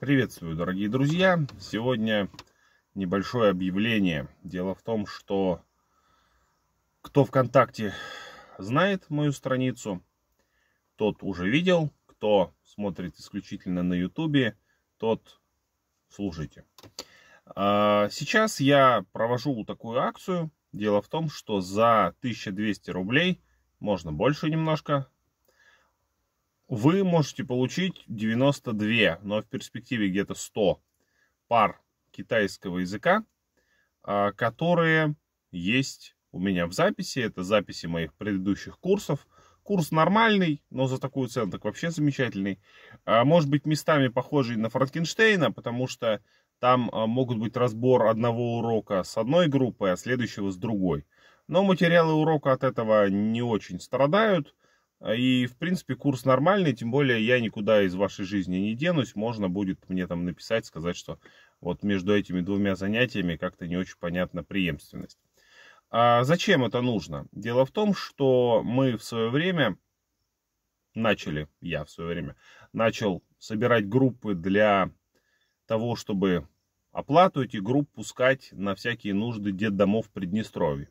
Приветствую, дорогие друзья! Сегодня небольшое объявление. Дело в том, что кто ВКонтакте знает мою страницу, тот уже видел. Кто смотрит исключительно на Ютубе, тот слушайте. А, сейчас я провожу такую акцию. Дело в том, что за 1200 рублей, можно больше немножко, вы можете получить 92, но в перспективе где-то 100 пар китайского языка, а, которые есть у меня в записи. Это записи моих предыдущих курсов. Курс нормальный, но за такую цену так вообще замечательный. А, может быть местами похожий на Франкенштейна, потому что там а, могут быть разбор одного урока с одной группы, а следующего с другой. Но материалы урока от этого не очень страдают. А, и, в принципе, курс нормальный, тем более я никуда из вашей жизни не денусь. Можно будет мне там написать, сказать, что вот между этими двумя занятиями как-то не очень понятна преемственность. А зачем это нужно? Дело в том, что мы в свое время начали, я в свое время, начал собирать группы для того, чтобы оплату этих групп пускать на всякие нужды детдомов Приднестровье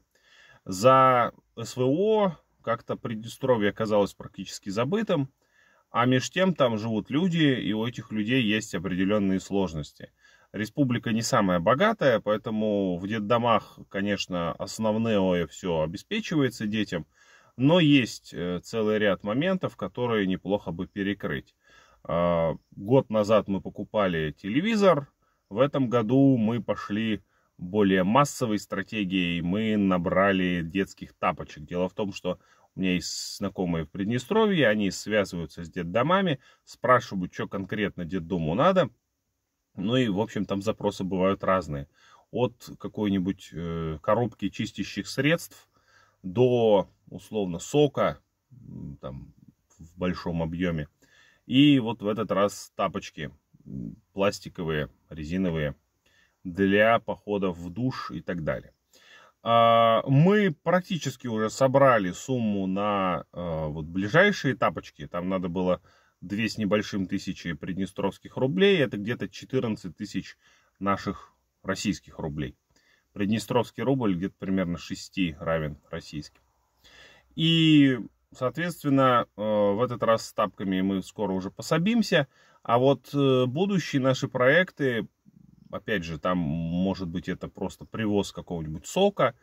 За СВО как-то Приднестровье оказалось практически забытым, а меж тем там живут люди, и у этих людей есть определенные сложности. Республика не самая богатая, поэтому в детдомах, конечно, основное все обеспечивается детям, но есть э, целый ряд моментов, которые неплохо бы перекрыть. А, год назад мы покупали телевизор, в этом году мы пошли более массовой стратегией мы набрали детских тапочек. Дело в том, что у меня есть знакомые в Приднестровье, они связываются с детдомами, спрашивают, что конкретно детдому надо. Ну и, в общем, там запросы бывают разные. От какой-нибудь э, коробки чистящих средств до, условно, сока там, в большом объеме. И вот в этот раз тапочки пластиковые, резиновые – для походов в душ и так далее. А, мы практически уже собрали сумму на а, вот ближайшие тапочки. Там надо было 2 с небольшим тысячи приднестровских рублей. Это где-то 14 тысяч наших российских рублей. Приднестровский рубль где-то примерно 6 равен российским. И, соответственно, а, в этот раз с тапками мы скоро уже пособимся. А вот э, будущие наши проекты Опять же, там может быть это просто привоз какого-нибудь сока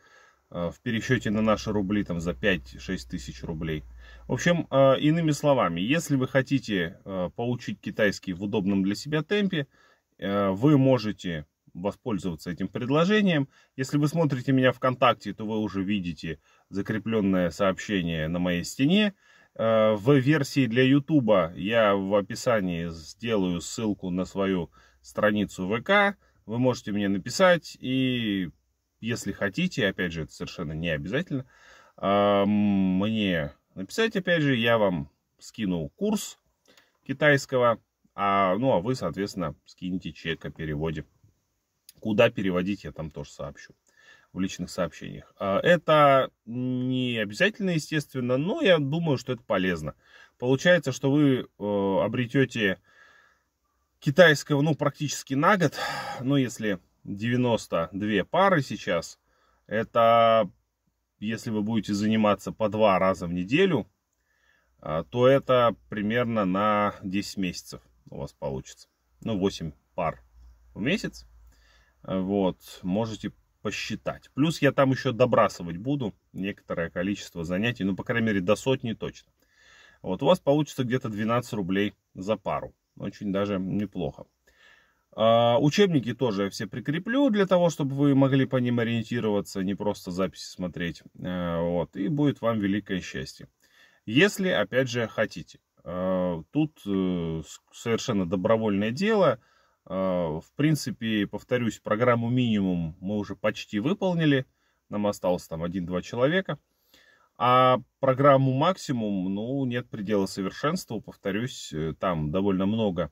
э, в пересчете на наши рубли там за 5-6 тысяч рублей. В общем, э, иными словами, если вы хотите э, получить китайский в удобном для себя темпе, вы можете воспользоваться этим предложением. Если вы смотрите меня ВКонтакте, то вы уже видите закрепленное сообщение на моей стене. В версии для ютуба я в описании сделаю ссылку на свою страницу ВК, вы можете мне написать, и если хотите, опять же, это совершенно не обязательно, а, мне написать, опять же, я вам скину курс китайского, а, ну, а вы, соответственно, скинете чек о переводе. Куда переводить, я там тоже сообщу в личных сообщениях. А, это не обязательно, естественно, но я думаю, что это полезно. Получается, что вы э, обретете китайского, ну, практически на год. Ну, если 92 пары сейчас, это если вы будете заниматься по два раза в неделю, а, то это примерно на 10 месяцев у вас получится. Ну, 8 пар в месяц. Вот, можете посчитать. Плюс я там еще добрасывать буду некоторое количество занятий, ну, по крайней мере, до сотни точно. Вот у вас получится где-то 12 рублей за пару. Очень даже неплохо. А, учебники тоже я все прикреплю для того, чтобы вы могли по ним ориентироваться, не просто записи смотреть. Э, вот. И будет вам великое счастье. Если, опять же, хотите. Э, тут э, совершенно добровольное дело. В принципе, повторюсь, программу минимум мы уже почти выполнили. Нам осталось там 1-2 человека. А программу максимум, ну, нет предела совершенству, повторюсь, э, там довольно много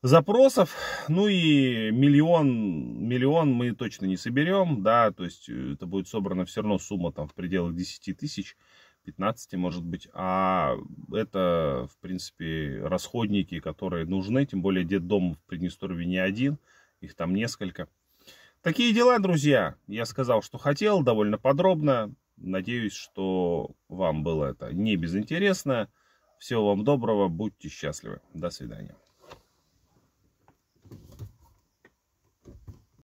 запросов, ну и миллион, миллион мы точно не соберем, да, то есть э, это будет собрана все равно сумма там в пределах 10 тысяч, 15 может быть, а это, в принципе, расходники, которые нужны, тем более дед дом в Приднестровье не один, их там несколько. Такие дела, друзья, я сказал, что хотел, довольно подробно, Надеюсь, что вам было это не безинтересно. Всего вам доброго, будьте счастливы. До свидания.